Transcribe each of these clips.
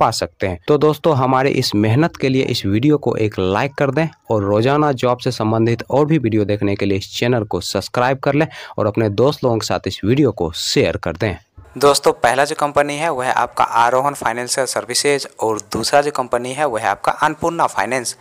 पा सकते हैं तो दोस्तों हमारे इस मेहनत के लिए इस वीडियो को एक लाइक कर दें और रोजाना जॉब से संबंधित और भी वीडियो देखने के लिए इस चैनल को सब्सक्राइब कर लें और अपने दोस्त लोगों के साथ इस वीडियो को शेयर कर दें दोस्तों पहला जो कंपनी है वह है आपका आरोहन फाइनेंशियल सर्विसेज और दूसरा जो कंपनी है वह है आपका अन्नपूर्णा फाइनेंस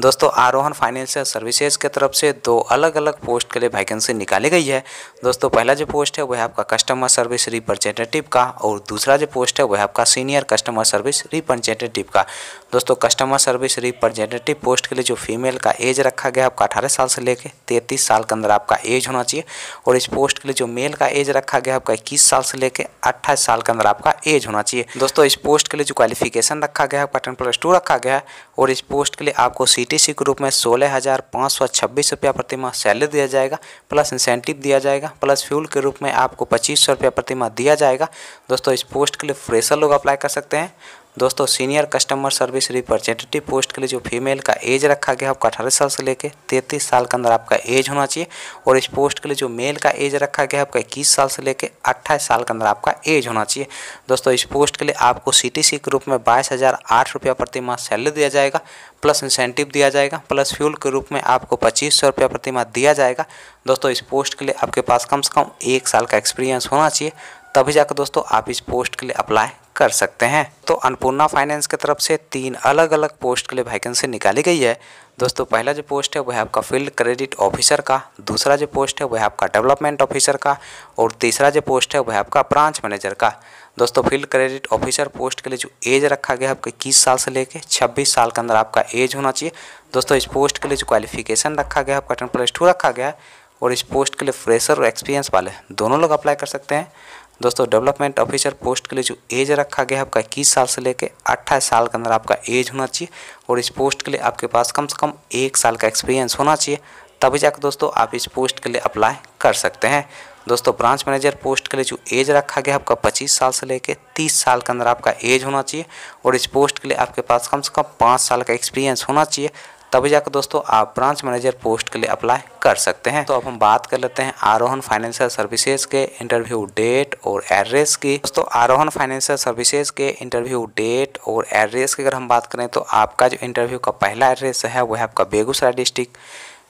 दोस्तों आरोहन फाइनेंशियल सर्विसेज के तरफ से दो अलग अलग पोस्ट के लिए वैकेंसी निकाली गई है दोस्तों पहला जो पोस्ट है वह है आपका कस्टमर सर्विस रिप्रेजेंटेटिव का और दूसरा जो पोस्ट है वह है आपका सीनियर कस्टमर सर्विस रिप्रेजेंटेटिव का दोस्तों कस्टमर सर्विस रिप्रेजेंटेटिव पोस्ट के लिए जो फीमेल का एज रखा गया आपका अठारह साल से लेकर तैंतीस साल के अंदर आपका एज होना चाहिए और इस पोस्ट के लिए जो मेल का एज रखा गया आपका इक्कीस साल से लेकर अट्ठाईस साल के अंदर आपका एज होना चाहिए दोस्तों इस पोस्ट के लिए जो क्वालिफिकेशन रखा गया है पटन प्लस टू रखा गया है और इस पोस्ट के लिए आपको सी टी सी के रूप में सोलह हज़ार पाँच सौ छब्बीस रुपया प्रतिमा सैलरी दिया जाएगा प्लस इंसेंटिव दिया जाएगा प्लस फ्यूल के रूप में आपको पच्चीस सौ रुपया प्रतिमा दिया जाएगा दोस्तों इस पोस्ट के लिए फ्रेशर लोग अप्लाई कर सकते हैं दोस्तों senior customer service representative post के लिए जो फीमेल का एज रखा गया है आपका अठारह साल से लेकर तैंतीस साल के अंदर आपका एज होना चाहिए और इस पोस्ट के लिए जो मेल का एज रखा गया है आपका इक्कीस साल से लेकर अट्ठाईस साल के अंदर आपका एज होना चाहिए दोस्तों इस पोस्ट के लिए आपको सी टी सी के रूप में बाईस हज़ार आठ रुपया प्रति माह सैलरी दिया जाएगा प्लस इंसेंटिव दिया जाएगा प्लस फ्यूल के रूप में आपको पच्चीस सौ रुपया प्रति माह दिया जाएगा दोस्तों इस पोस्ट के लिए आपके पास कम से कम एक साल का एक्सपीरियंस होना चाहिए तभी जाकर दोस्तों आप इस पोस्ट के लिए अप्लाई कर सकते हैं तो अन्नपूर्णा फाइनेंस की तरफ से तीन अलग अलग पोस्ट के लिए वैकेंसी निकाली गई है दोस्तों पहला जो पोस्ट है वह आपका फील्ड क्रेडिट ऑफिसर का दूसरा जो पोस्ट है वह आपका डेवलपमेंट ऑफिसर का और तीसरा जो पोस्ट है वह आपका ब्रांच मैनेजर का दोस्तों फील्ड क्रेडिट ऑफिसर पोस्ट के लिए जो एज रखा गया है आपके इक्कीस साल से लेकर छब्बीस साल के अंदर आपका एज होना चाहिए दोस्तों इस पोस्ट के लिए जो क्वालिफिकेशन रखा गया है आपका टेन प्लस टू रखा गया है और इस पोस्ट के लिए फ्रेशर और एक्सपीरियंस वाले दोनों लोग अप्लाई कर सकते हैं दोस्तों डेवलपमेंट ऑफिसर पोस्ट के लिए जो एज रखा गया है आपका इक्कीस साल से लेकर अट्ठाईस साल के अंदर आपका एज होना चाहिए और इस पोस्ट के लिए आपके पास कम से कम एक साल का एक्सपीरियंस होना चाहिए तभी जाकर दोस्तों आप इस पोस्ट के लिए अप्लाई कर सकते हैं दोस्तों ब्रांच मैनेजर पोस्ट के लिए जो एज रखा गया आपका 25 साल से लेकर 30 साल के अंदर आपका एज होना चाहिए और इस पोस्ट के लिए आपके पास कम से कम पाँच साल का एक्सपीरियंस होना चाहिए तभी जाकर दोस्तों आप ब्रांच मैनेजर पोस्ट के लिए अप्लाई कर सकते हैं तो अब हम बात कर लेते हैं आरोहन फाइनेंशियल सर्विसेज के इंटरव्यू डेट और एड्रेस की दोस्तों आरोहन फाइनेंशियल सर्विसेज के इंटरव्यू डेट और एड्रेस की अगर हम बात करें तो आपका जो इंटरव्यू का पहला एड्रेस है वह है आपका बेगूसराय डिस्ट्रिक्ट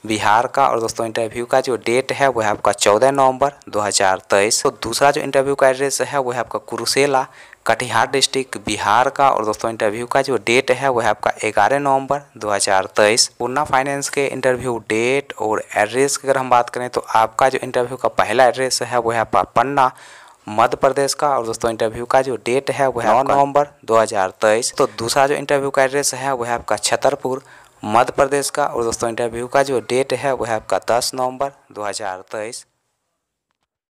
बिहार का और दोस्तों इंटरव्यू का जो डेट है वह आपका चौदह नवंबर 2023 तो दूसरा जो इंटरव्यू का एड्रेस है वह आपका कुरुसेला कटिहार डिस्ट्रिक्ट बिहार का और दोस्तों इंटरव्यू का जो डेट है वह आपका 11 नवंबर 2023 पूर्णा फाइनेंस के इंटरव्यू डेट और एड्रेस की अगर हम बात करें तो आपका जो इंटरव्यू का पहला एड्रेस है वह आपका पन्ना मध्य प्रदेश का और दोस्तों इंटरव्यू का जो डेट है वह नौ नवंबर दो तो दूसरा जो इंटरव्यू का एड्रेस है वह आपका छतरपुर मध्य प्रदेश का और दोस्तों इंटरव्यू का जो डेट है वह आपका दस नवंबर 2023